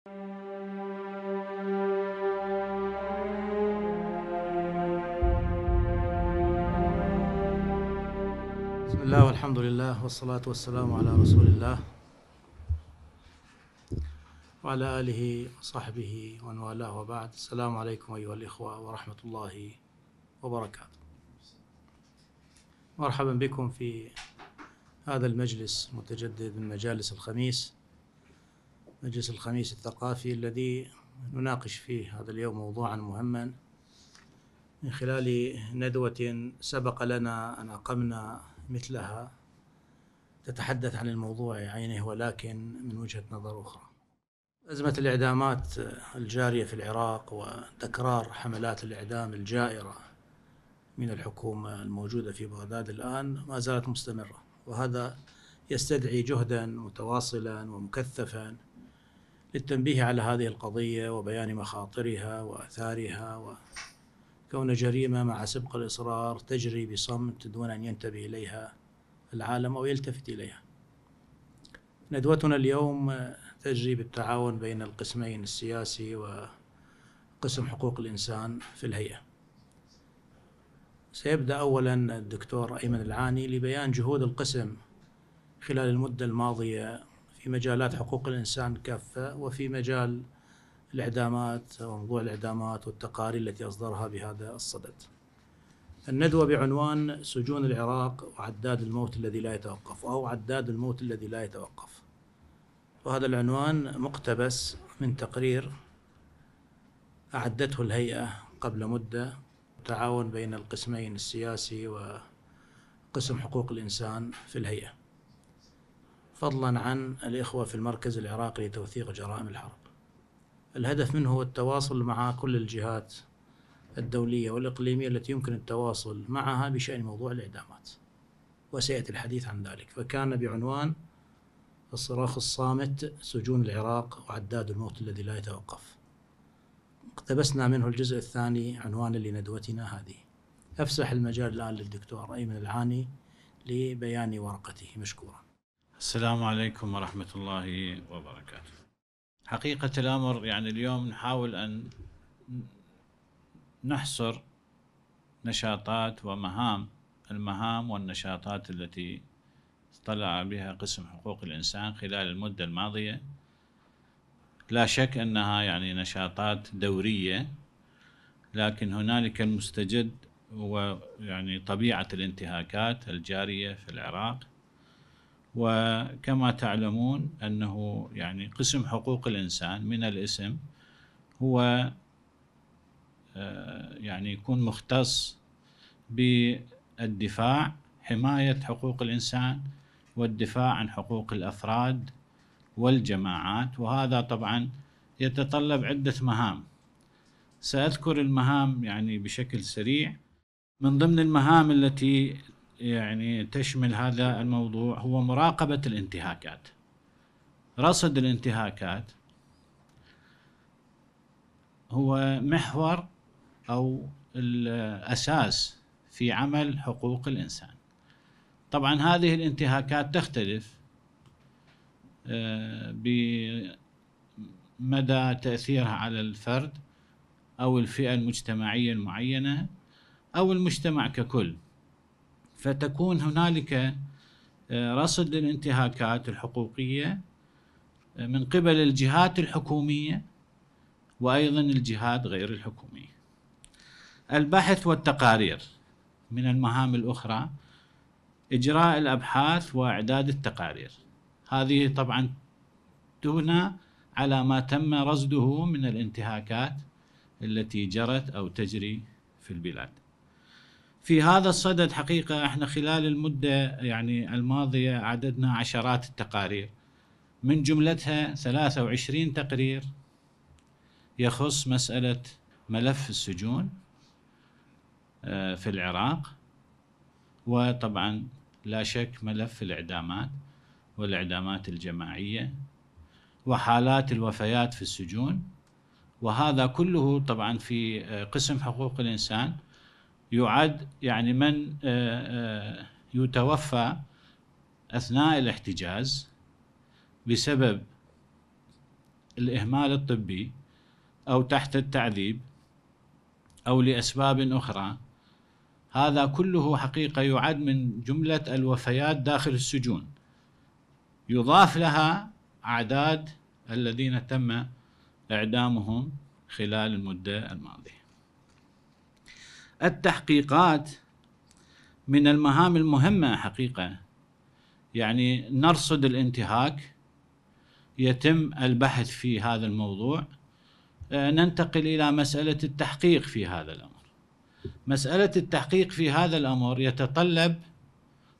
بسم الله والحمد لله والصلاة والسلام على رسول الله وعلى آله وصحبه ومن والاه وبعد السلام عليكم أيها الإخوة ورحمة الله وبركاته مرحبا بكم في هذا المجلس المتجدد من مجالس الخميس مجلس الخميس الثقافي الذي نناقش فيه هذا اليوم موضوعا مهما من خلال ندوة سبق لنا أن أقمنا مثلها تتحدث عن الموضوع عينه ولكن من وجهة نظر أخرى أزمة الإعدامات الجارية في العراق وتكرار حملات الإعدام الجائرة من الحكومة الموجودة في بغداد الآن ما زالت مستمرة وهذا يستدعي جهدا متواصلا ومكثفا للتنبيه على هذه القضية وبيان مخاطرها وآثارها وكون جريمة مع سبق الإصرار تجري بصمت دون أن ينتبه إليها العالم أو يلتفت إليها ندوتنا اليوم تجري بالتعاون بين القسمين السياسي وقسم حقوق الإنسان في الهيئة سيبدأ أولا الدكتور أيمن العاني لبيان جهود القسم خلال المدة الماضية في مجالات حقوق الإنسان كافة وفي مجال الإعدامات وموضوع الإعدامات والتقارير التي أصدرها بهذا الصدد الندوة بعنوان سجون العراق وعداد الموت الذي لا يتوقف أو عداد الموت الذي لا يتوقف وهذا العنوان مقتبس من تقرير أعدته الهيئة قبل مدة تعاون بين القسمين السياسي وقسم حقوق الإنسان في الهيئة فضلا عن الإخوة في المركز العراقي لتوثيق جرائم الحرب الهدف منه هو التواصل مع كل الجهات الدولية والإقليمية التي يمكن التواصل معها بشأن موضوع الإعدامات وسيأتي الحديث عن ذلك فكان بعنوان الصراخ الصامت سجون العراق وعداد الموت الذي لا يتوقف اقتبسنا منه الجزء الثاني عنوانا لندوتنا هذه أفسح المجال الآن للدكتور أيمن العاني لبيان ورقته مشكورا السلام عليكم ورحمة الله وبركاته حقيقة الأمر يعني اليوم نحاول أن نحصر نشاطات ومهام المهام والنشاطات التي اطلع بها قسم حقوق الإنسان خلال المدة الماضية لا شك أنها يعني نشاطات دورية لكن هنالك المستجد هو يعني طبيعة الانتهاكات الجارية في العراق وكما تعلمون أنه يعني قسم حقوق الإنسان من الاسم هو آه، يعني يكون مختص بالدفاع حماية حقوق الإنسان والدفاع عن حقوق الأفراد والجماعات وهذا طبعا يتطلب عدة مهام سأذكر المهام يعني بشكل سريع من ضمن المهام التي يعني تشمل هذا الموضوع هو مراقبة الانتهاكات رصد الانتهاكات هو محور أو الأساس في عمل حقوق الإنسان طبعا هذه الانتهاكات تختلف آه، بمدى تأثيرها على الفرد أو الفئة المجتمعية المعينة أو المجتمع ككل فتكون هنالك آه، رصد للانتهاكات الحقوقية آه، من قبل الجهات الحكومية وأيضا الجهات غير الحكومية البحث والتقارير من المهام الأخرى إجراء الأبحاث وإعداد التقارير هذه طبعا تبنى على ما تم رصده من الانتهاكات التي جرت أو تجري في البلاد في هذا الصدد حقيقه احنا خلال المده يعني الماضيه عددنا عشرات التقارير من جملتها 23 تقرير يخص مساله ملف السجون آه، في العراق وطبعا لا شك ملف الاعدامات والاعدامات الجماعيه وحالات الوفيات في السجون وهذا كله طبعا في آه، قسم حقوق الانسان يعد يعني من آه، آه، يتوفى أثناء الاحتجاز بسبب الإهمال الطبي أو تحت التعذيب أو لأسباب أخرى هذا كله حقيقة يعد من جملة الوفيات داخل السجون يضاف لها أعداد الذين تم إعدامهم خلال المدة الماضية التحقيقات من المهام المهمة حقيقة يعني نرصد الانتهاك يتم البحث في هذا الموضوع آه، ننتقل إلى مسألة التحقيق في هذا الأمر مسألة التحقيق في هذا الأمر يتطلب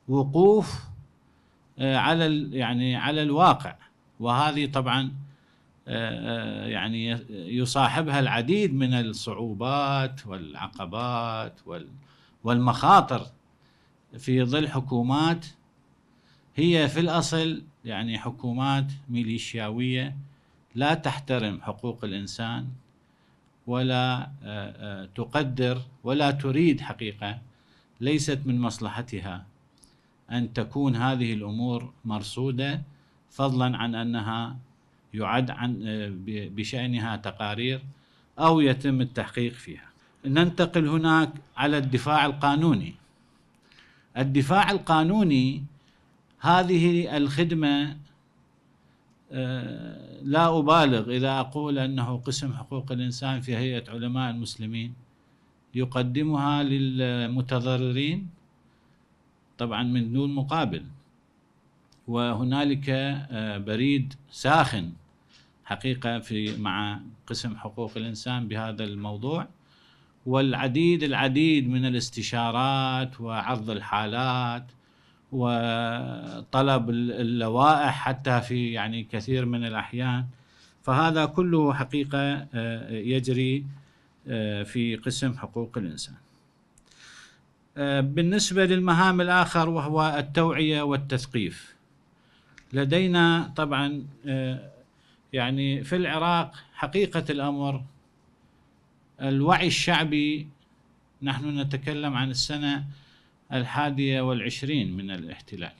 وقوف آه، على يعني على الواقع وهذه طبعا آه، آه، يعني يصاحبها العديد من الصعوبات والعقبات والمخاطر في ظل حكومات هي في الاصل يعني حكومات ميليشياويه لا تحترم حقوق الانسان ولا آه، تقدر ولا تريد حقيقه ليست من مصلحتها ان تكون هذه الامور مرصوده فضلا عن انها يعد عن آه، بشأنها تقارير أو يتم التحقيق فيها ننتقل هناك على الدفاع القانوني الدفاع القانوني هذه الخدمة آه، لا أبالغ إذا أقول أنه قسم حقوق الإنسان في هيئة علماء المسلمين يقدمها للمتضررين طبعا من دون مقابل وهنالك آه، بريد ساخن حقيقه في مع قسم حقوق الانسان بهذا الموضوع والعديد العديد من الاستشارات وعرض الحالات وطلب اللوائح حتى في يعني كثير من الاحيان فهذا كله حقيقه آه، يجري آه، في قسم حقوق الانسان. آه، بالنسبه للمهام الاخر وهو التوعيه والتثقيف. لدينا طبعا يعني في العراق حقيقة الأمر الوعي الشعبي نحن نتكلم عن السنة الحادية والعشرين من الاحتلال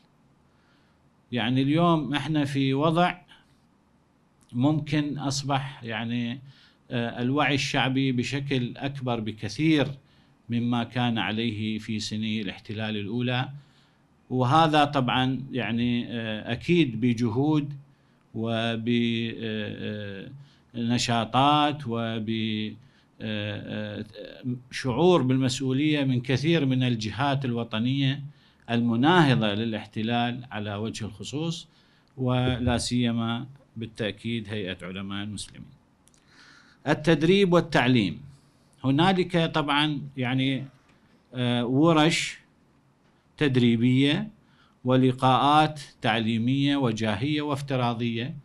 يعني اليوم احنا في وضع ممكن أصبح يعني آه، الوعي الشعبي بشكل أكبر بكثير مما كان عليه في سنه الاحتلال الأولى وهذا طبعا يعني آه، أكيد بجهود وبنشاطات وبشعور بالمسؤولية من كثير من الجهات الوطنية المناهضة للاحتلال على وجه الخصوص ولا سيما بالتأكيد هيئة علماء المسلمين التدريب والتعليم هنالك طبعا يعني آه، ورش تدريبيه ولقاءات تعليميه وجاهيه وافتراضيه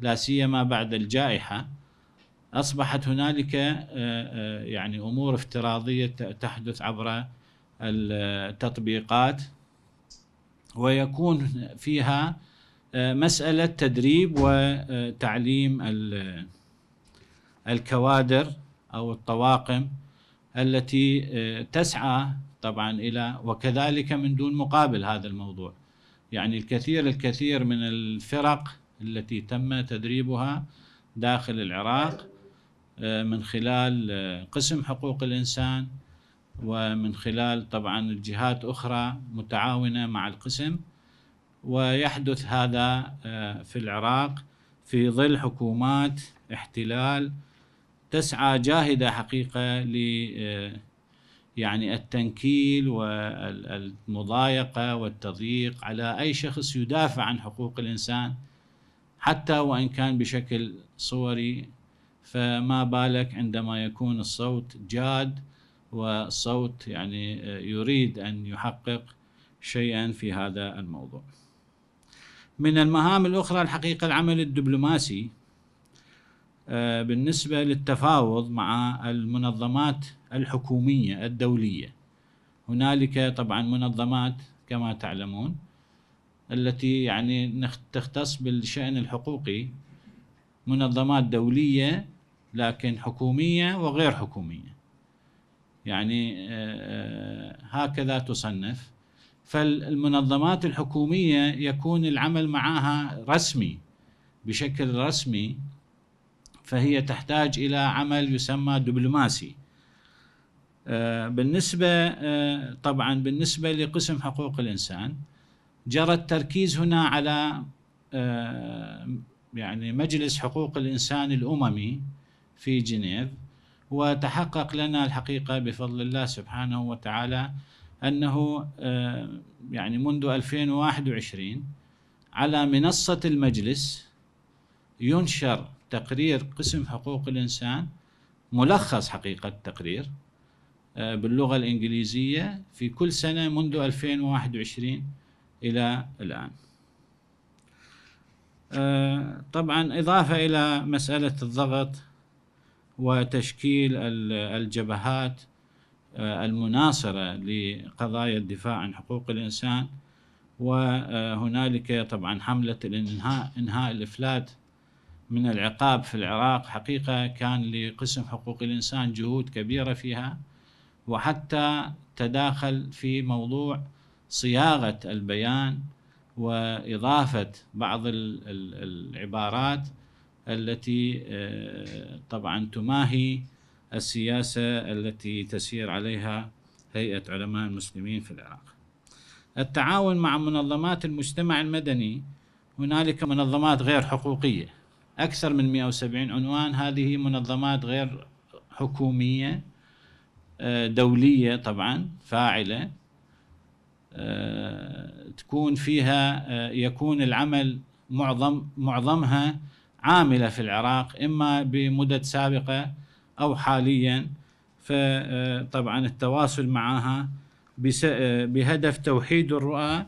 لا سيما بعد الجائحه اصبحت هنالك آه، آه، يعني امور افتراضيه تحدث عبر التطبيقات ويكون فيها آه، مساله تدريب وتعليم الكوادر او الطواقم التي تسعى طبعا الى وكذلك من دون مقابل هذا الموضوع يعني الكثير الكثير من الفرق التي تم تدريبها داخل العراق آه، من خلال آه، قسم حقوق الانسان ومن خلال طبعا الجهات اخرى متعاونه مع القسم ويحدث هذا آه، في العراق في ظل حكومات احتلال تسعى جاهده حقيقه يعني التنكيل والمضايقه والتضييق على اي شخص يدافع عن حقوق الانسان حتى وان كان بشكل صوري فما بالك عندما يكون الصوت جاد وصوت يعني يريد ان يحقق شيئا في هذا الموضوع. من المهام الاخرى الحقيقه العمل الدبلوماسي آه، بالنسبه للتفاوض مع المنظمات الحكومية الدولية هنالك طبعا منظمات كما تعلمون التي يعني تختص بالشأن الحقوقي منظمات دولية لكن حكومية وغير حكومية يعني آه، هكذا تصنف فالمنظمات الحكومية يكون العمل معها رسمي بشكل رسمي فهي تحتاج إلى عمل يسمى دبلوماسي آه، بالنسبة آه، طبعا بالنسبة لقسم حقوق الإنسان جرى التركيز هنا على آه، يعني مجلس حقوق الإنسان الأممي في جنيف وتحقق لنا الحقيقة بفضل الله سبحانه وتعالى أنه يعني منذ 2021 على منصة المجلس ينشر تقرير قسم حقوق الإنسان ملخص حقيقة التقرير آه، باللغة الإنجليزية في كل سنة منذ 2021 إلى الآن آه، طبعا إضافة إلى مسألة الضغط وتشكيل الجبهات آه، المناصرة لقضايا الدفاع عن حقوق الإنسان وهنالك طبعا حملة الإنهاء إنهاء الإفلات من العقاب في العراق حقيقة كان لقسم حقوق الإنسان جهود كبيرة فيها وحتى تداخل في موضوع صياغه البيان واضافه بعض العبارات التي آه، طبعا تماهي السياسه التي تسير عليها هيئه علماء المسلمين في العراق. التعاون مع منظمات المجتمع المدني هنالك منظمات غير حقوقيه اكثر من 170 عنوان هذه منظمات غير حكوميه آه، دولية طبعا فاعلة آه، تكون فيها آه، يكون العمل معظم معظمها عاملة في العراق إما بمدد سابقة أو حاليا فطبعا التواصل معها بهدف توحيد الرؤى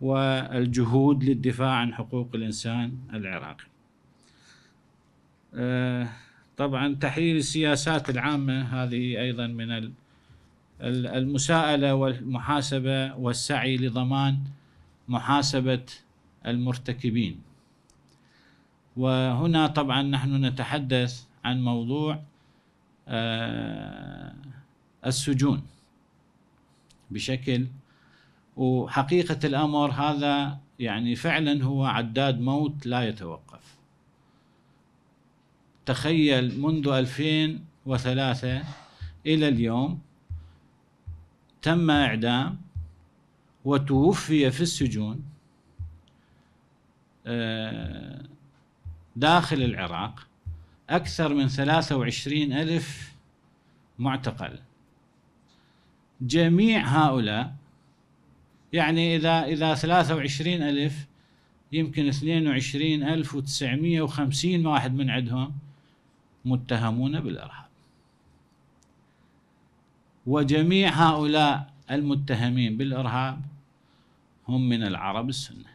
والجهود للدفاع عن حقوق الإنسان العراقي طبعا تحليل السياسات العامة هذه أيضا من المساءلة والمحاسبة والسعي لضمان محاسبة المرتكبين وهنا طبعا نحن نتحدث عن موضوع آه، السجون بشكل وحقيقة الأمر هذا يعني فعلا هو عداد موت لا يتوقف تخيل منذ 2003 إلى اليوم تم إعدام وتوفي في السجون آه، داخل العراق أكثر من 23 ألف معتقل جميع هؤلاء يعني إذا إذا 23 ألف يمكن 22 ألف وتسعمية وخمسين واحد من عندهم متهمون بالإرهاب وجميع هؤلاء المتهمين بالإرهاب هم من العرب السنة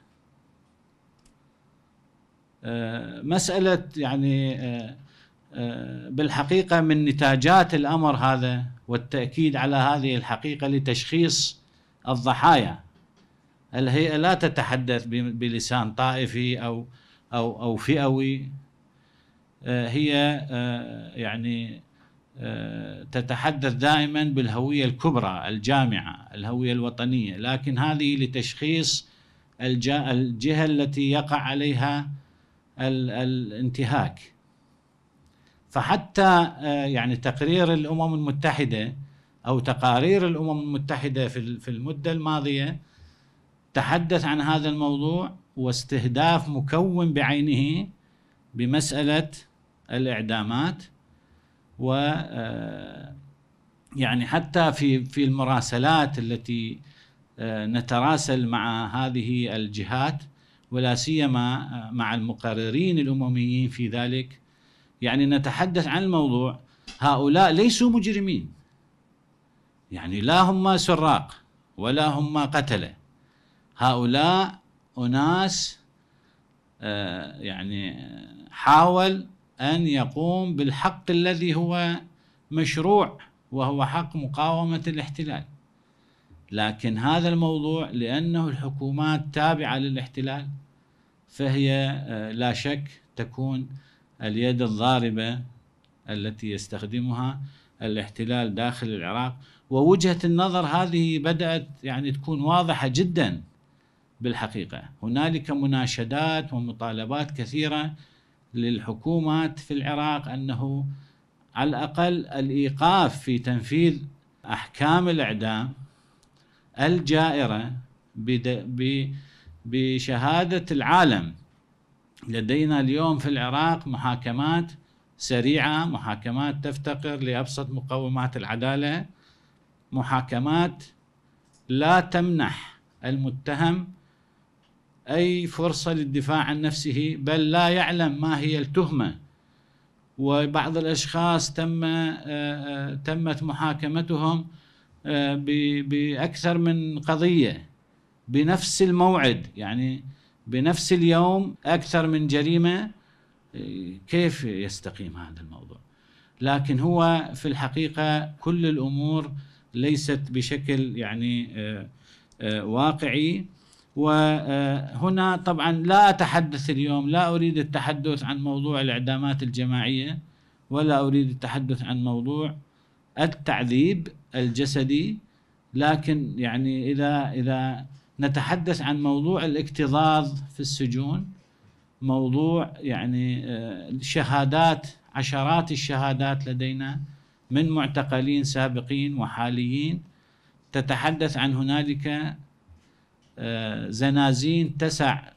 آه، مسألة يعني آه، آه، بالحقيقة من نتاجات الأمر هذا والتأكيد على هذه الحقيقة لتشخيص الضحايا الهيئة لا تتحدث بلسان طائفي أو أو أو فئوي آه، هي آه، يعني آه، تتحدث دائما بالهوية الكبرى الجامعة الهوية الوطنية لكن هذه لتشخيص الجهة التي يقع عليها الانتهاك فحتى يعني تقرير الأمم المتحدة أو تقارير الأمم المتحدة في المدة الماضية تحدث عن هذا الموضوع واستهداف مكون بعينه بمسألة الاعدامات و آه، يعني حتى في في المراسلات التي آه، نتراسل مع هذه الجهات ولا سيما آه، مع المقررين الامميين في ذلك يعني نتحدث عن الموضوع هؤلاء ليسوا مجرمين يعني لا هم سراق ولا هم قتله هؤلاء اناس يعني حاول أن يقوم بالحق الذي هو مشروع وهو حق مقاومة الاحتلال لكن هذا الموضوع لأنه الحكومات تابعة للاحتلال فهي آه، لا شك تكون اليد الضاربة التي يستخدمها الاحتلال داخل العراق ووجهة النظر هذه بدأت يعني تكون واضحة جدا بالحقيقة هنالك مناشدات ومطالبات كثيرة للحكومات في العراق انه على الاقل الايقاف في تنفيذ احكام الاعدام الجائره بشهاده العالم لدينا اليوم في العراق محاكمات سريعه محاكمات تفتقر لابسط مقومات العداله محاكمات لا تمنح المتهم أي فرصة للدفاع عن نفسه بل لا يعلم ما هي التهمة وبعض الأشخاص تم آه، آه، تمت محاكمتهم آه، بأكثر من قضية بنفس الموعد يعني بنفس اليوم أكثر من جريمة كيف يستقيم هذا الموضوع لكن هو في الحقيقة كل الأمور ليست بشكل يعني واقعي وهنا طبعا لا أتحدث اليوم لا أريد التحدث عن موضوع الإعدامات الجماعية ولا أريد التحدث عن موضوع التعذيب الجسدي لكن يعني إذا إذا نتحدث عن موضوع الاكتظاظ في السجون موضوع يعني آه، شهادات عشرات الشهادات لدينا من معتقلين سابقين وحاليين تتحدث عن هنالك زنازين تسع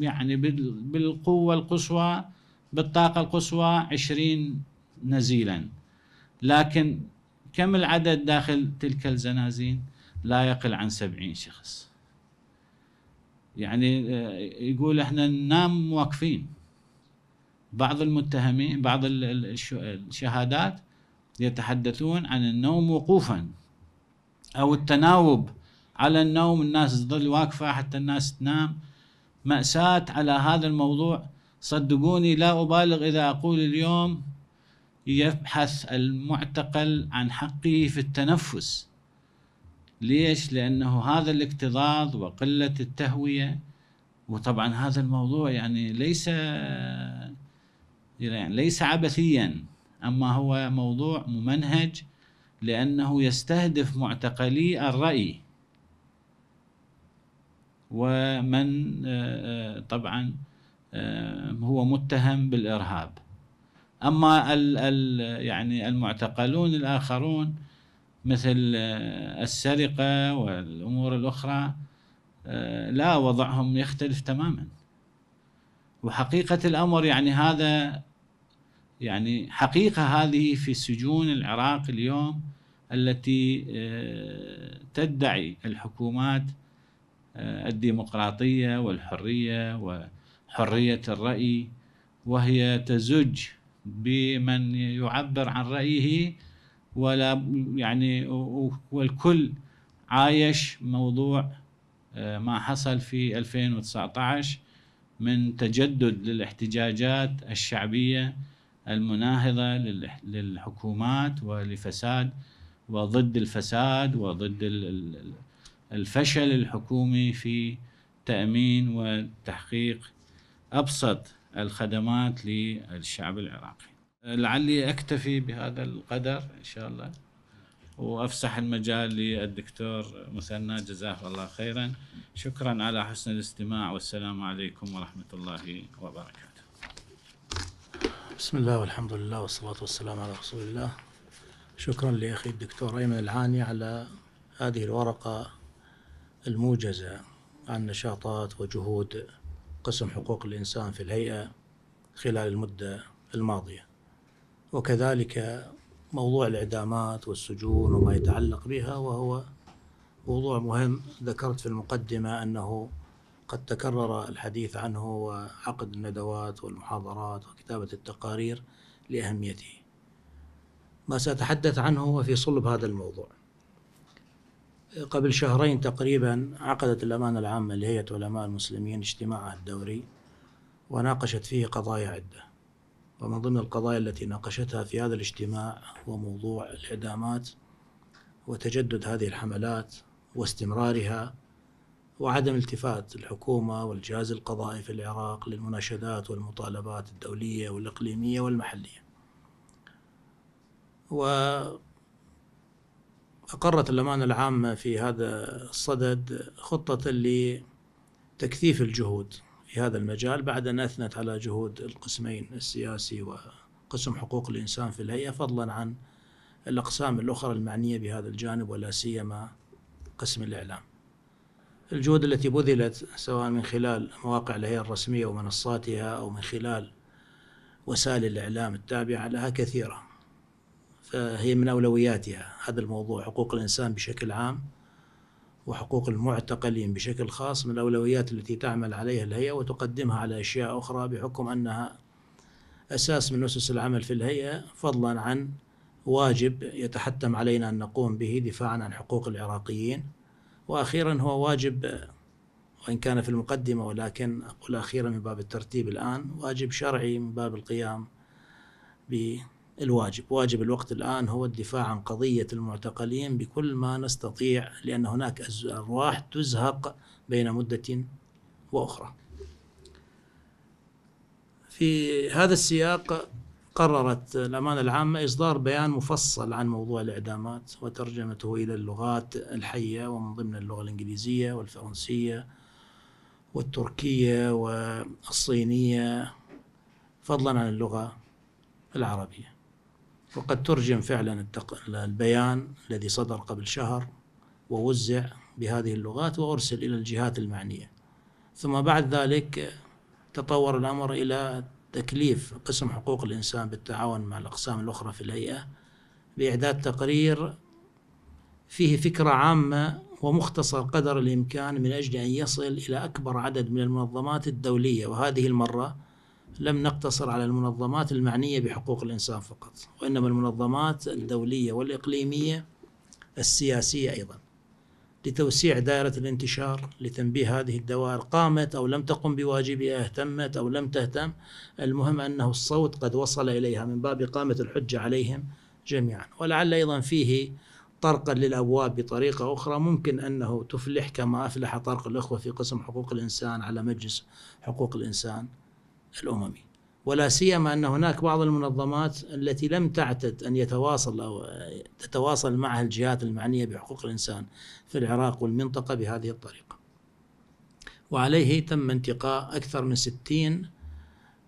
يعني بالقوة القصوى بالطاقة القصوى عشرين نزيلا لكن كم العدد داخل تلك الزنازين لا يقل عن سبعين شخص يعني آه، يقول احنا ننام واقفين بعض المتهمين بعض الشهادات يتحدثون عن النوم وقوفا او التناوب على النوم الناس تظل واقفة حتى الناس تنام مأساة على هذا الموضوع صدقوني لا أبالغ إذا أقول اليوم يبحث المعتقل عن حقه في التنفس ليش؟ لأنه هذا الاكتظاظ وقلة التهوية وطبعا هذا الموضوع يعني ليس يعني ليس عبثيا أما هو موضوع ممنهج لأنه يستهدف معتقلي الرأي ومن آه، آه، طبعا آه، هو متهم بالارهاب اما ال ال يعني المعتقلون الاخرون مثل السرقه والامور الاخرى لا وضعهم يختلف تماما وحقيقه الامر يعني هذا يعني حقيقه هذه في سجون العراق اليوم التي تدعي الحكومات الديمقراطية والحرية وحرية الرأي وهي تزج بمن يعبر عن رأيه ولا يعني والكل عايش موضوع آه، ما حصل في 2019 من تجدد للاحتجاجات الشعبية المناهضة للحكومات ولفساد وضد الفساد وضد الفشل الحكومي في تأمين وتحقيق أبسط الخدمات للشعب العراقي لعلي أكتفي بهذا القدر إن شاء الله وأفسح المجال للدكتور مثنى جزاه الله خيرا شكرا على حسن الاستماع والسلام عليكم ورحمة الله وبركاته بسم الله والحمد لله والصلاة والسلام على رسول الله شكرا لأخي الدكتور أيمن العاني على هذه الورقة الموجزة عن نشاطات وجهود قسم حقوق الإنسان في الهيئة خلال المدة الماضية وكذلك موضوع الإعدامات والسجون وما يتعلق بها وهو موضوع مهم ذكرت في المقدمة أنه قد تكرر الحديث عنه وعقد الندوات والمحاضرات وكتابة التقارير لأهميته ما سأتحدث عنه هو في صلب هذا الموضوع قبل شهرين تقريبا عقدت الأمانة العامة لهيئة علماء المسلمين اجتماعها الدوري وناقشت فيه قضايا عدة ومن ضمن القضايا التي ناقشتها في هذا الاجتماع هو موضوع الإعدامات وتجدد هذه الحملات واستمرارها وعدم التفات الحكومة والجهاز القضائي في العراق للمناشدات والمطالبات الدولية والإقليمية والمحلية و أقرت الأمانة العامة في هذا الصدد خطة لتكثيف الجهود في هذا المجال بعد أن أثنت على جهود القسمين السياسي وقسم حقوق الإنسان في الهيئة فضلا عن الأقسام الأخرى المعنية بهذا الجانب ولا سيما قسم الإعلام الجهود التي بذلت سواء من خلال مواقع الهيئة الرسمية ومنصاتها أو من خلال وسائل الإعلام التابعة لها كثيرة هي من أولوياتها هذا الموضوع حقوق الإنسان بشكل عام وحقوق المعتقلين بشكل خاص من الأولويات التي تعمل عليها الهيئة وتقدمها على أشياء أخرى بحكم أنها أساس من أسس العمل في الهيئة فضلا عن واجب يتحتم علينا أن نقوم به دفاعا عن حقوق العراقيين وأخيرا هو واجب وإن كان في المقدمة ولكن أقول أخيرا من باب الترتيب الآن واجب شرعي من باب القيام ب الواجب واجب الوقت الآن هو الدفاع عن قضية المعتقلين بكل ما نستطيع لأن هناك أرواح تزهق بين مدة وأخرى في هذا السياق قررت الأمانة العامة إصدار بيان مفصل عن موضوع الإعدامات وترجمته إلى اللغات الحية ومن ضمن اللغة الإنجليزية والفرنسية والتركية والصينية فضلا عن اللغة العربية وقد ترجم فعلا البيان الذي صدر قبل شهر ووزع بهذه اللغات وأرسل إلى الجهات المعنية ثم بعد ذلك تطور الأمر إلى تكليف قسم حقوق الإنسان بالتعاون مع الأقسام الأخرى في الهيئة بإعداد تقرير فيه فكرة عامة ومختصر قدر الإمكان من أجل أن يصل إلى أكبر عدد من المنظمات الدولية وهذه المرة لم نقتصر على المنظمات المعنية بحقوق الإنسان فقط وإنما المنظمات الدولية والإقليمية السياسية أيضا لتوسيع دائرة الانتشار لتنبيه هذه الدوائر قامت أو لم تقم بواجبها اهتمت أو لم تهتم المهم أنه الصوت قد وصل إليها من باب إقامة الحجة عليهم جميعا ولعل أيضا فيه طرقا للابواب بطريقه اخرى ممكن انه تفلح كما افلح طرق الاخوه في قسم حقوق الانسان على مجلس حقوق الانسان الأممي ولا سيما أن هناك بعض المنظمات التي لم تعتد أن يتواصل أو تتواصل معها الجهات المعنية بحقوق الإنسان في العراق والمنطقة بهذه الطريقة وعليه تم انتقاء أكثر من ستين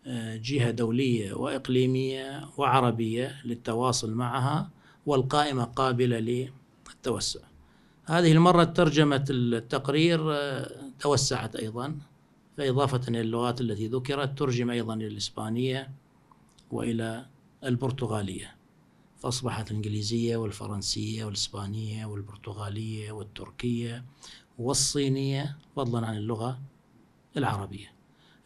آه، جهة دولية وإقليمية وعربية للتواصل معها والقائمة قابلة للتوسع هذه المرة ترجمة التقرير آه، توسعت أيضا فإضافة إلى اللغات التي ذكرت ترجم أيضا إلى الإسبانية وإلى البرتغالية فأصبحت الإنجليزية والفرنسية والإسبانية والبرتغالية والتركية والصينية فضلا عن اللغة العربية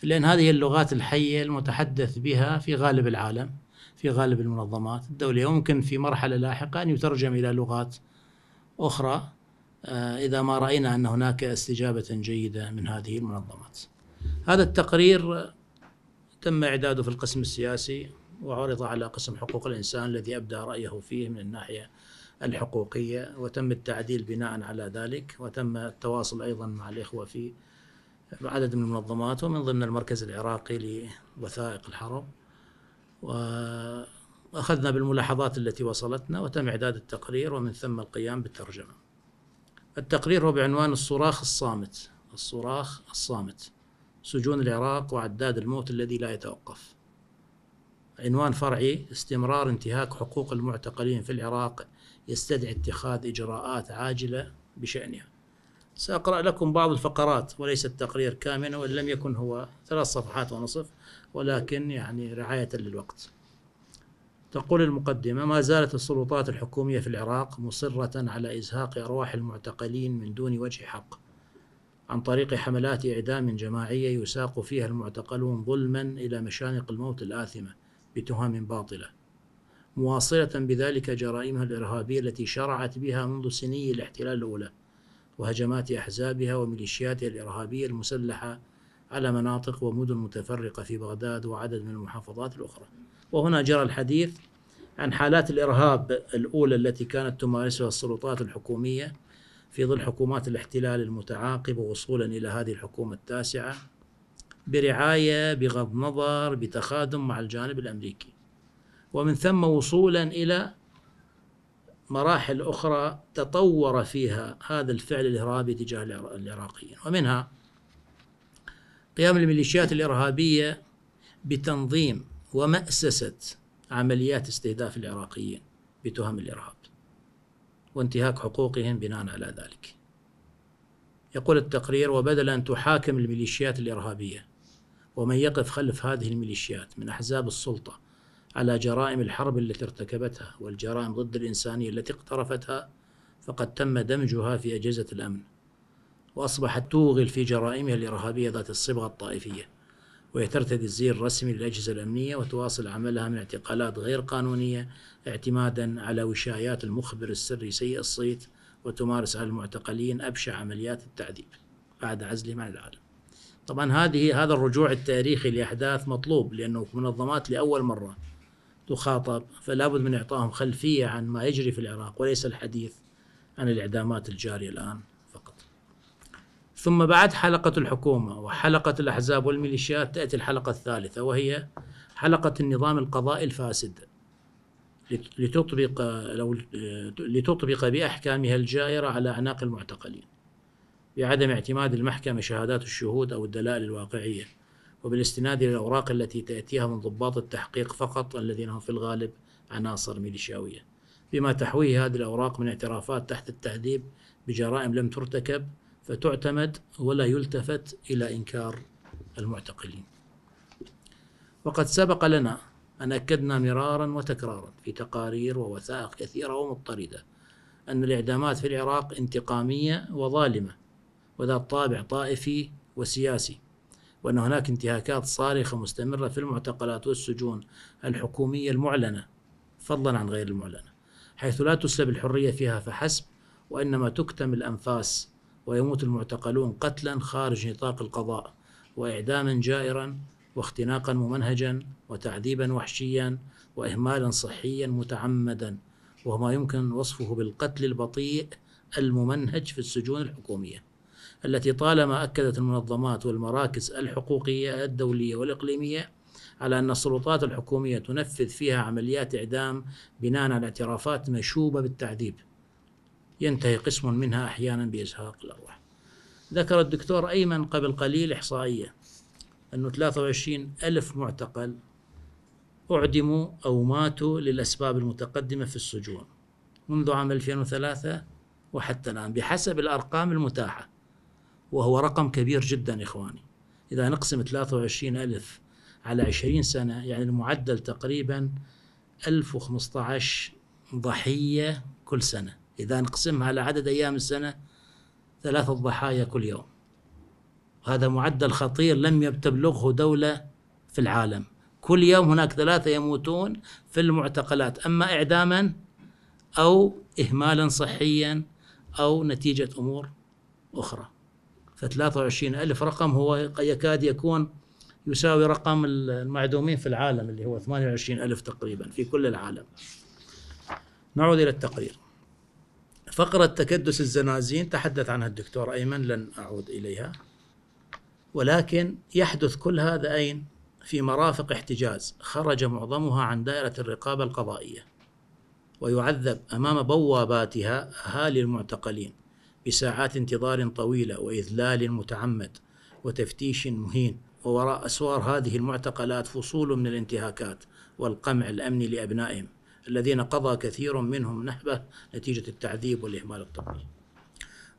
لأن هذه اللغات الحية المتحدث بها في غالب العالم في غالب المنظمات الدولية وممكن في مرحلة لاحقة أن يترجم إلى لغات أخرى آه، إذا ما رأينا أن هناك استجابة جيدة من هذه المنظمات هذا التقرير تم إعداده في القسم السياسي وعرض على قسم حقوق الإنسان الذي أبدى رأيه فيه من الناحية الحقوقية وتم التعديل بناء على ذلك وتم التواصل أيضا مع الإخوة في عدد من المنظمات ومن ضمن المركز العراقي لوثائق الحرم وأخذنا بالملاحظات التي وصلتنا وتم إعداد التقرير ومن ثم القيام بالترجمة التقرير هو بعنوان الصراخ الصامت الصراخ الصامت سجون العراق وعداد الموت الذي لا يتوقف عنوان فرعي استمرار انتهاك حقوق المعتقلين في العراق يستدعي اتخاذ إجراءات عاجلة بشأنها سأقرأ لكم بعض الفقرات وليس التقرير كاملا وإن لم يكن هو ثلاث صفحات ونصف ولكن يعني رعاية للوقت تقول المقدمة ما زالت السلطات الحكومية في العراق مصرة على إزهاق أرواح المعتقلين من دون وجه حق عن طريق حملات إعدام جماعية يساق فيها المعتقلون ظلما إلى مشانق الموت الآثمة بتهم باطلة مواصلة بذلك جرائمها الإرهابية التي شرعت بها منذ سني الاحتلال الأولى وهجمات أحزابها وميليشياتها الإرهابية المسلحة على مناطق ومدن متفرقة في بغداد وعدد من المحافظات الأخرى وهنا جرى الحديث عن حالات الإرهاب الأولى التي كانت تمارسها السلطات الحكومية في ظل حكومات الاحتلال المتعاقبة وصولا إلى هذه الحكومة التاسعة برعاية بغض نظر بتخادم مع الجانب الأمريكي ومن ثم وصولا إلى مراحل أخرى تطور فيها هذا الفعل الإرهابي تجاه العراقيين ومنها قيام الميليشيات الإرهابية بتنظيم ومأسسة عمليات استهداف العراقيين بتهم الإرهاب وانتهاك حقوقهم بناء على ذلك يقول التقرير وبدل أن تحاكم الميليشيات الإرهابية ومن يقف خلف هذه الميليشيات من أحزاب السلطة على جرائم الحرب التي ارتكبتها والجرائم ضد الإنسانية التي اقترفتها فقد تم دمجها في أجهزة الأمن وأصبحت توغل في جرائمها الإرهابية ذات الصبغة الطائفية وهي ترتدي الزي الرسمي للأجهزة الأمنية وتواصل عملها من اعتقالات غير قانونية اعتمادا على وشايات المخبر السري سيء الصيت وتمارس على المعتقلين أبشع عمليات التعذيب بعد عزلهم عن العالم طبعا هذه هذا الرجوع التاريخي لأحداث مطلوب لأنه منظمات لأول مرة تخاطب فلا بد من إعطائهم خلفية عن ما يجري في العراق وليس الحديث عن الإعدامات الجارية الآن ثم بعد حلقة الحكومة وحلقة الأحزاب والميليشيات تأتي الحلقة الثالثة وهي حلقة النظام القضائي الفاسد لتطبق لو لتطبق بأحكامها الجائرة على أعناق المعتقلين بعدم اعتماد المحكمة شهادات الشهود أو الدلائل الواقعية وبالاستناد إلى الأوراق التي تأتيها من ضباط التحقيق فقط الذين هم في الغالب عناصر ميليشياوية بما تحويه هذه الأوراق من اعترافات تحت التعذيب بجرائم لم ترتكب فتعتمد ولا يلتفت إلى إنكار المعتقلين وقد سبق لنا أن أكدنا مرارا وتكرارا في تقارير ووثائق كثيرة ومضطردة أن الإعدامات في العراق انتقامية وظالمة وذات طابع طائفي وسياسي وأن هناك انتهاكات صارخة مستمرة في المعتقلات والسجون الحكومية المعلنة فضلا عن غير المعلنة حيث لا تسلب الحرية فيها فحسب وإنما تكتم الأنفاس ويموت المعتقلون قتلا خارج نطاق القضاء وإعداما جائرا واختناقا ممنهجا وتعذيبا وحشيا وإهمالا صحيا متعمدا وما يمكن وصفه بالقتل البطيء الممنهج في السجون الحكوميه التي طالما اكدت المنظمات والمراكز الحقوقيه الدوليه والاقليميه على ان السلطات الحكوميه تنفذ فيها عمليات اعدام بناء على اعترافات مشوبه بالتعذيب ينتهي قسم منها أحيانا بإزهاق الأرواح ذكر الدكتور أيمن قبل قليل إحصائية أنه 23 ألف معتقل أعدموا أو ماتوا للأسباب المتقدمة في السجون منذ عام 2003 وحتى الآن بحسب الأرقام المتاحة وهو رقم كبير جدا إخواني إذا نقسم 23 ألف على 20 سنة يعني المعدل تقريبا 1015 ضحية كل سنة إذا نقسمها على عدد أيام السنة ثلاثة ضحايا كل يوم وهذا معدل خطير لم تبلغه دولة في العالم كل يوم هناك ثلاثة يموتون في المعتقلات أما إعداما أو إهمالا صحيا أو نتيجة أمور أخرى ف23 ألف رقم هو يكاد يكون يساوي رقم المعدومين في العالم اللي هو 28 ألف تقريبا في كل العالم نعود إلى التقرير فقرة تكدس الزنازين تحدث عنها الدكتور أيمن لن أعود إليها ولكن يحدث كل هذا أين؟ في مرافق احتجاز خرج معظمها عن دائرة الرقابة القضائية ويعذب أمام بواباتها أهالي المعتقلين بساعات انتظار طويلة وإذلال متعمد وتفتيش مهين ووراء أسوار هذه المعتقلات فصول من الانتهاكات والقمع الأمني لأبنائهم الذين قضى كثير منهم نحبه نتيجة التعذيب والإهمال الطبي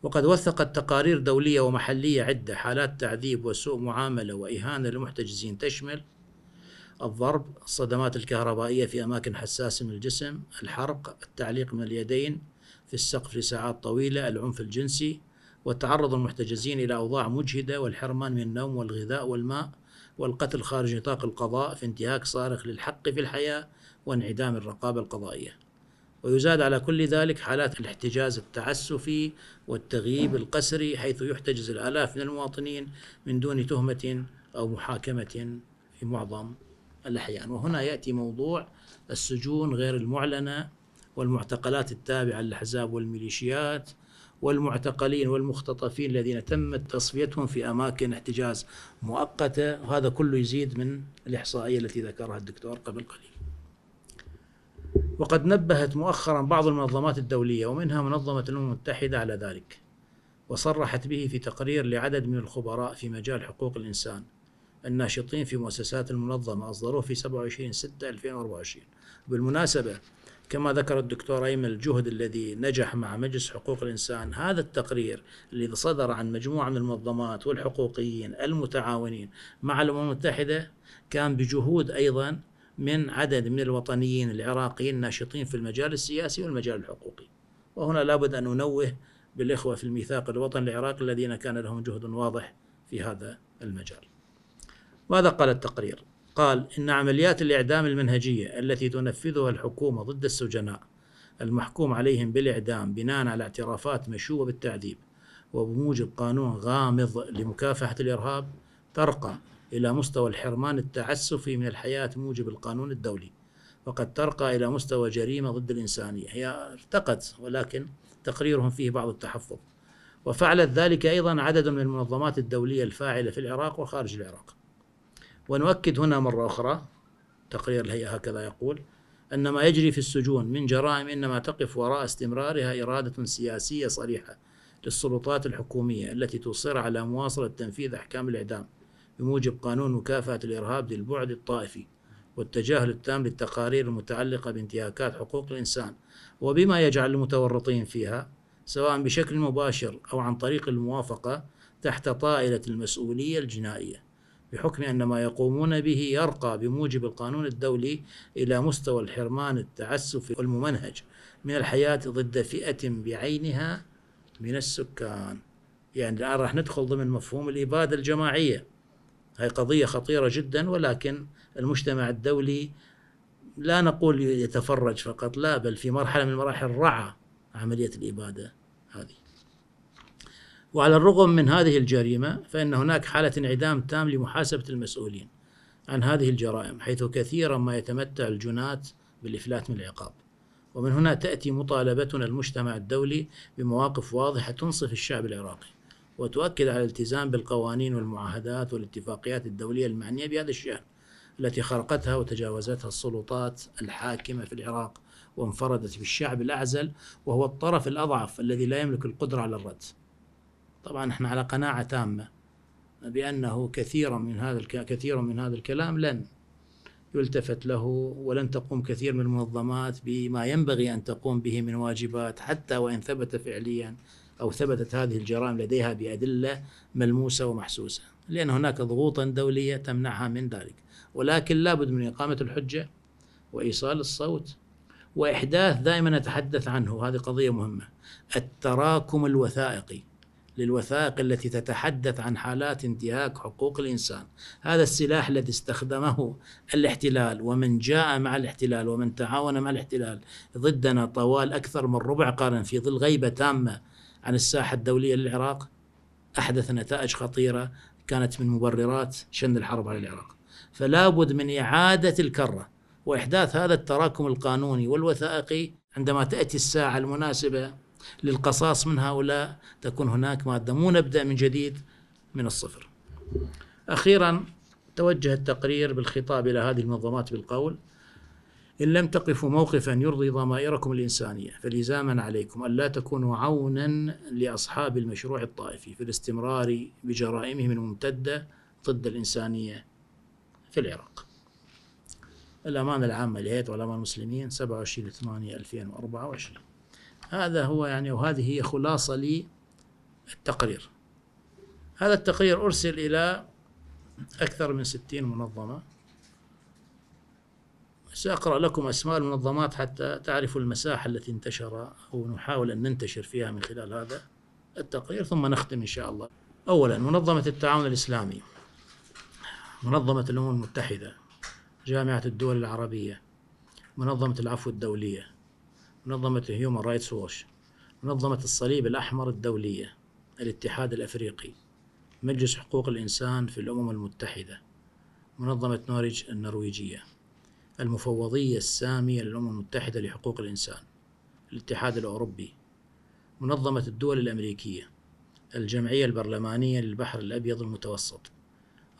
وقد وثقت تقارير دولية ومحلية عدة حالات تعذيب وسوء معاملة وإهانة للمحتجزين تشمل الضرب الصدمات الكهربائية في أماكن حساسة من الجسم الحرق التعليق من اليدين في السقف لساعات طويلة العنف الجنسي وتعرض المحتجزين إلى أوضاع مجهدة والحرمان من النوم والغذاء والماء والقتل خارج نطاق القضاء في انتهاك صارخ للحق في الحياة وانعدام الرقابة القضائية ويزاد على كل ذلك حالات الاحتجاز التعسفي والتغييب القسري حيث يحتجز الآلاف من المواطنين من دون تهمة أو محاكمة في معظم الأحيان وهنا يأتي موضوع السجون غير المعلنة والمعتقلات التابعة للأحزاب والميليشيات والمعتقلين والمختطفين الذين تمت تصفيتهم في أماكن احتجاز مؤقتة وهذا كله يزيد من الإحصائية التي ذكرها الدكتور قبل قليل وقد نبهت مؤخرا بعض المنظمات الدولية ومنها منظمة الأمم المتحدة على ذلك وصرحت به في تقرير لعدد من الخبراء في مجال حقوق الإنسان الناشطين في مؤسسات المنظمة أصدروه في 27 6 2024 بالمناسبة كما ذكر الدكتور أيمن الجهد الذي نجح مع مجلس حقوق الإنسان هذا التقرير الذي صدر عن مجموعة من المنظمات والحقوقيين المتعاونين مع الأمم المتحدة كان بجهود أيضا من عدد من الوطنيين العراقيين الناشطين في المجال السياسي والمجال الحقوقي وهنا لابد أن ننوه بالإخوة في الميثاق الوطني العراقي الذين كان لهم جهد واضح في هذا المجال ماذا قال التقرير؟ قال إن عمليات الإعدام المنهجية التي تنفذها الحكومة ضد السجناء المحكوم عليهم بالإعدام بناء على اعترافات مشوبة بالتعذيب وبموجب قانون غامض لمكافحة الإرهاب ترقى إلى مستوى الحرمان التعسفي من الحياة موجب القانون الدولي وقد ترقى إلى مستوى جريمة ضد الإنسانية هي ارتقت ولكن تقريرهم فيه بعض التحفظ وفعلت ذلك أيضا عدد من المنظمات الدولية الفاعلة في العراق وخارج العراق ونؤكد هنا مرة أخرى تقرير الهيئة هكذا يقول أن ما يجري في السجون من جرائم إنما تقف وراء استمرارها إرادة سياسية صريحة للسلطات الحكومية التي تصر على مواصلة تنفيذ أحكام الإعدام بموجب قانون مكافحة الإرهاب للبعد الطائفي والتجاهل التام للتقارير المتعلقة بانتهاكات حقوق الإنسان وبما يجعل المتورطين فيها سواء بشكل مباشر أو عن طريق الموافقة تحت طائلة المسؤولية الجنائية بحكم أن ما يقومون به يرقى بموجب القانون الدولي إلى مستوى الحرمان التعسفي والممنهج من الحياة ضد فئة بعينها من السكان يعني الآن راح ندخل ضمن مفهوم الإبادة الجماعية هي قضية خطيرة جدا ولكن المجتمع الدولي لا نقول يتفرج فقط لا بل في مرحلة من المراحل رعى عملية الإبادة هذه وعلى الرغم من هذه الجريمة فإن هناك حالة انعدام تام لمحاسبة المسؤولين عن هذه الجرائم حيث كثيرا ما يتمتع الجناة بالإفلات من العقاب ومن هنا تأتي مطالبتنا المجتمع الدولي بمواقف واضحة تنصف الشعب العراقي وتؤكد على الالتزام بالقوانين والمعاهدات والاتفاقيات الدولية المعنية بهذا الشأن التي خرقتها وتجاوزتها السلطات الحاكمة في العراق وانفردت بالشعب الأعزل وهو الطرف الأضعف الذي لا يملك القدرة على الرد طبعا احنا على قناعة تامة بأنه كثيرا من هذا كثير من هذا الكلام لن يلتفت له ولن تقوم كثير من المنظمات بما ينبغي أن تقوم به من واجبات حتى وإن ثبت فعليا أو ثبتت هذه الجرائم لديها بأدلة ملموسة ومحسوسة لأن هناك ضغوطا دولية تمنعها من ذلك ولكن لابد من إقامة الحجة وإيصال الصوت وإحداث دائما نتحدث عنه هذه قضية مهمة التراكم الوثائقي للوثائق التي تتحدث عن حالات انتهاك حقوق الانسان، هذا السلاح الذي استخدمه الاحتلال ومن جاء مع الاحتلال ومن تعاون مع الاحتلال ضدنا طوال اكثر من ربع قرن في ظل غيبه تامه عن الساحة الدولية للعراق أحدث نتائج خطيرة كانت من مبررات شن الحرب على العراق فلا بد من إعادة الكرة وإحداث هذا التراكم القانوني والوثائقي عندما تأتي الساعة المناسبة للقصاص من هؤلاء تكون هناك مادة مو نبدأ من جديد من الصفر أخيرا توجه التقرير بالخطاب إلى هذه المنظمات بالقول إن لم تقفوا موقفا يرضي ضمائركم الإنسانية فلزاما عليكم ألا تكونوا عونا لأصحاب المشروع الطائفي في الاستمرار بجرائمهم الممتدة ضد الإنسانية في العراق الأمانة العامة لهيئة علماء المسلمين 27 8 2024 هذا هو يعني وهذه هي خلاصة للتقرير هذا التقرير أرسل إلى أكثر من 60 منظمة سأقرأ لكم أسماء المنظمات حتى تعرفوا المساحة التي انتشر أو نحاول أن ننتشر فيها من خلال هذا التقرير ثم نختم إن شاء الله أولا منظمة التعاون الإسلامي منظمة الأمم المتحدة جامعة الدول العربية منظمة العفو الدولية منظمة هيومن رايتس ووش منظمة الصليب الأحمر الدولية الاتحاد الأفريقي مجلس حقوق الإنسان في الأمم المتحدة منظمة نوريج النرويجية المفوضية السامية للأمم المتحدة لحقوق الإنسان الاتحاد الأوروبي منظمة الدول الأمريكية الجمعية البرلمانية للبحر الأبيض المتوسط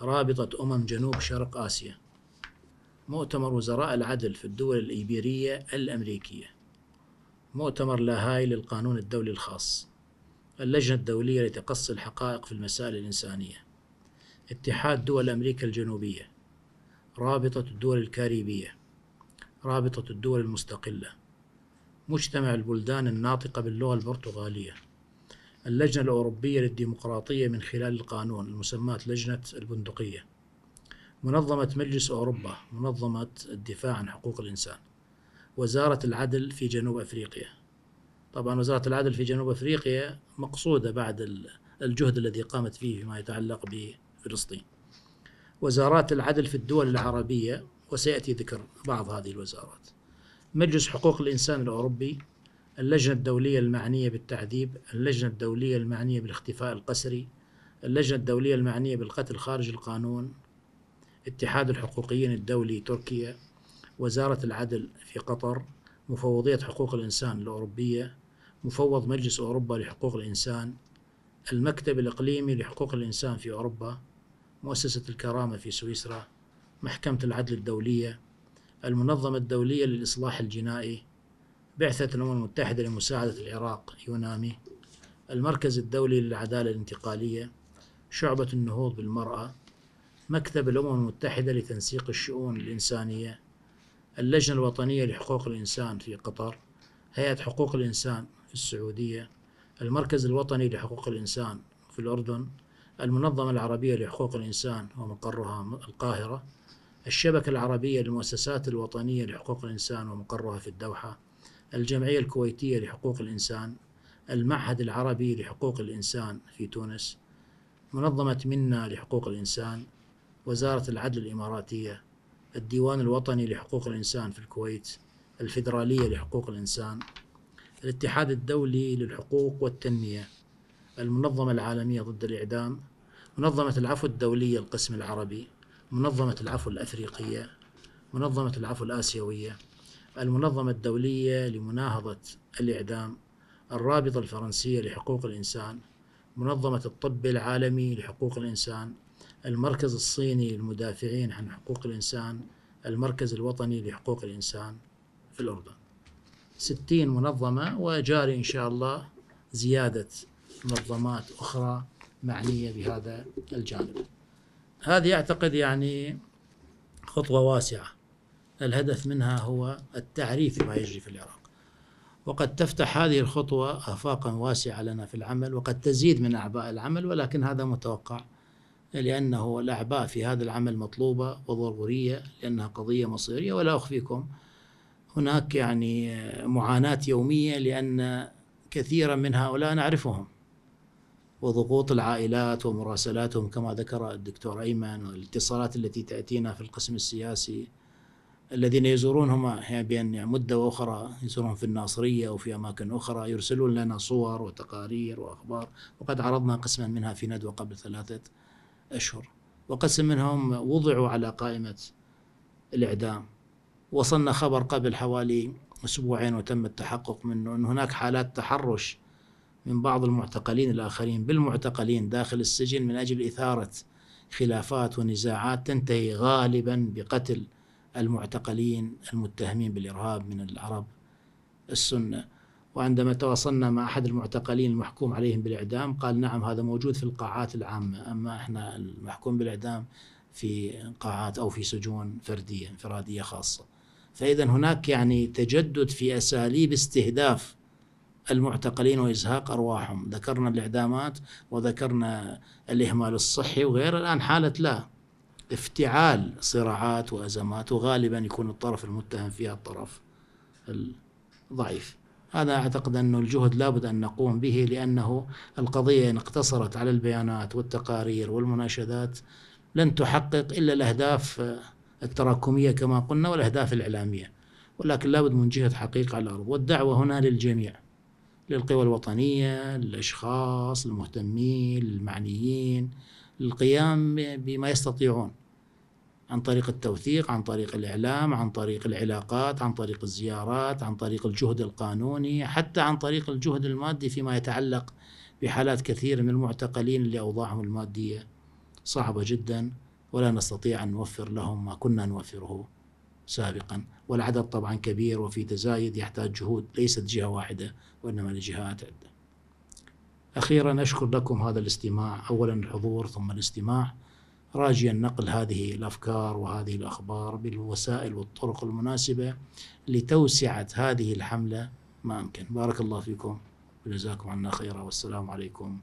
رابطة أمم جنوب شرق آسيا مؤتمر وزراء العدل في الدول الإيبيرية الأمريكية مؤتمر لاهاي للقانون الدولي الخاص اللجنة الدولية لتقصي الحقائق في المسائل الإنسانية اتحاد دول أمريكا الجنوبية رابطة الدول الكاريبية رابطة الدول المستقلة مجتمع البلدان الناطقة باللغة البرتغالية اللجنة الأوروبية للديمقراطية من خلال القانون المسماة لجنة البندقية منظمة مجلس أوروبا منظمة الدفاع عن حقوق الإنسان وزارة العدل في جنوب أفريقيا طبعا وزارة العدل في جنوب أفريقيا مقصودة بعد الجهد الذي قامت فيه فيما يتعلق بفلسطين وزارات العدل في الدول العربية وسيأتي ذكر بعض هذه الوزارات مجلس حقوق الإنسان الأوروبي اللجنة الدولية المعنية بالتعذيب اللجنة الدولية المعنية بالاختفاء القسري اللجنة الدولية المعنية بالقتل خارج القانون اتحاد الحقوقيين الدولي تركيا وزارة العدل في قطر مفوضية حقوق الإنسان الأوروبية مفوض مجلس أوروبا لحقوق الإنسان المكتب الإقليمي لحقوق الإنسان في أوروبا مؤسسة الكرامة في سويسرا محكمة العدل الدولية المنظمة الدولية للإصلاح الجنائي بعثة الأمم المتحدة لمساعدة العراق يونامي المركز الدولي للعدالة الانتقالية شعبة النهوض بالمرأة مكتب الأمم المتحدة لتنسيق الشؤون الإنسانية اللجنة الوطنية لحقوق الإنسان في قطر هيئة حقوق الإنسان في السعودية المركز الوطني لحقوق الإنسان في الأردن المنظمة العربية لحقوق الإنسان ومقرها القاهرة الشبكة العربية للمؤسسات الوطنية لحقوق الإنسان ومقرها في الدوحة الجمعية الكويتية لحقوق الإنسان المعهد العربي لحقوق الإنسان في تونس منظمة منا لحقوق الإنسان وزارة العدل الإماراتية الديوان الوطني لحقوق الإنسان في الكويت الفيدرالية لحقوق الإنسان الاتحاد الدولي للحقوق والتنمية المنظمة العالمية ضد الإعدام منظمة العفو الدولية القسم العربي منظمة العفو الأفريقية منظمة العفو الآسيوية المنظمة الدولية لمناهضة الإعدام الرابطة الفرنسية لحقوق الإنسان منظمة الطب العالمي لحقوق الإنسان المركز الصيني للمدافعين عن حقوق الإنسان المركز الوطني لحقوق الإنسان في الأردن ستين منظمة وجاري إن شاء الله زيادة منظمات أخرى معنية بهذا الجانب هذه أعتقد يعني خطوة واسعة الهدف منها هو التعريف بما يجري في العراق وقد تفتح هذه الخطوة آفاقا واسعة لنا في العمل وقد تزيد من أعباء العمل ولكن هذا متوقع لأنه الأعباء في هذا العمل مطلوبة وضرورية لأنها قضية مصيرية ولا أخفيكم هناك يعني معاناة يومية لأن كثيرا من هؤلاء نعرفهم وضغوط العائلات ومراسلاتهم كما ذكر الدكتور أيمن والاتصالات التي تأتينا في القسم السياسي الذين يزورونهم أحيانا بين مدة أخرى يزورون في الناصرية وفي أماكن أخرى يرسلون لنا صور وتقارير وأخبار وقد عرضنا قسما منها في ندوة قبل ثلاثة أشهر وقسم منهم وضعوا على قائمة الإعدام وصلنا خبر قبل حوالي أسبوعين وتم التحقق منه أن هناك حالات تحرش من بعض المعتقلين الآخرين بالمعتقلين داخل السجن من أجل إثارة خلافات ونزاعات تنتهي غالبا بقتل المعتقلين المتهمين بالإرهاب من العرب السنة وعندما تواصلنا مع أحد المعتقلين المحكوم عليهم بالإعدام قال نعم هذا موجود في القاعات العامة أما إحنا المحكوم بالإعدام في قاعات أو في سجون فردية انفرادية خاصة فإذا هناك يعني تجدد في أساليب استهداف المعتقلين وإزهاق أرواحهم ذكرنا الإعدامات وذكرنا الإهمال الصحي وغيره الآن حالة لا افتعال صراعات وأزمات وغالبا يكون الطرف المتهم فيها الطرف الضعيف هذا أعتقد انه الجهد لابد أن نقوم به لأنه القضية إن اقتصرت على البيانات والتقارير والمناشدات لن تحقق إلا الأهداف التراكمية كما قلنا والأهداف الإعلامية ولكن لابد من جهة حقيقة على الأرض والدعوة هنا للجميع للقوى الوطنية للأشخاص المهتمين للمعنيين للقيام بما يستطيعون عن طريق التوثيق عن طريق الإعلام عن طريق العلاقات عن طريق الزيارات عن طريق الجهد القانوني حتى عن طريق الجهد المادي فيما يتعلق بحالات كثير من المعتقلين اللي أوضاعهم المادية صعبة جدا ولا نستطيع أن نوفر لهم ما كنا نوفره سابقا والعدد طبعا كبير وفي تزايد يحتاج جهود ليست جهة واحدة وإنما لجهات عدة أخيرا أشكر لكم هذا الاستماع أولا الحضور ثم الاستماع راجيا نقل هذه الافكار وهذه الاخبار بالوسائل والطرق المناسبه لتوسعه هذه الحمله ما امكن بارك الله فيكم وجزاكم عنا خيرا والسلام عليكم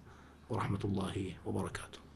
ورحمه الله وبركاته